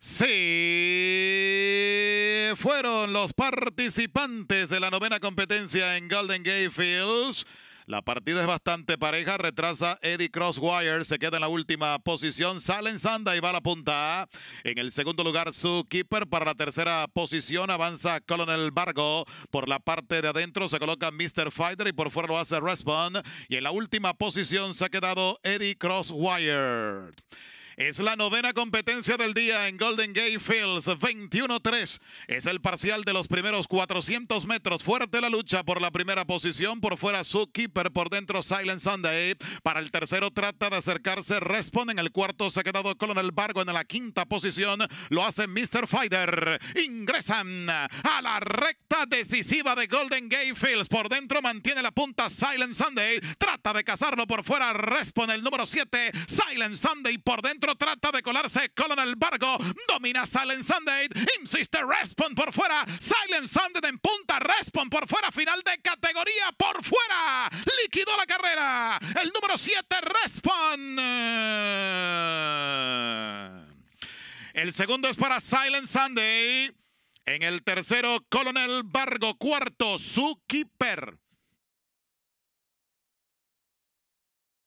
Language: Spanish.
Sí, fueron los participantes de la novena competencia en Golden Gate Fields. La partida es bastante pareja, retrasa Eddie Crosswire, se queda en la última posición, Sale en Sanda y va a la punta. En el segundo lugar su keeper, para la tercera posición avanza Colonel Bargo. Por la parte de adentro se coloca Mr. Fighter y por fuera lo hace Respond. Y en la última posición se ha quedado Eddie Crosswire. Es la novena competencia del día en Golden Gate Fields, 21-3. Es el parcial de los primeros 400 metros. Fuerte la lucha por la primera posición. Por fuera, Keeper, Por dentro, Silent Sunday. Para el tercero, trata de acercarse. Responde. En el cuarto se ha quedado Colonel Bargo en la quinta posición. Lo hace Mr. Fighter. Ingresan a la recta decisiva de Golden Gate Fields. Por dentro mantiene la punta Silent Sunday. Trata de cazarlo por fuera. Responde el número 7. Silent Sunday por dentro trata de colarse, Colonel Bargo domina Silent Sunday, insiste Respond por fuera, Silent Sunday en punta, Respond por fuera, final de categoría por fuera, liquidó la carrera, el número 7 Respond. El segundo es para Silent Sunday. En el tercero, Colonel Vargo. Cuarto, Keeper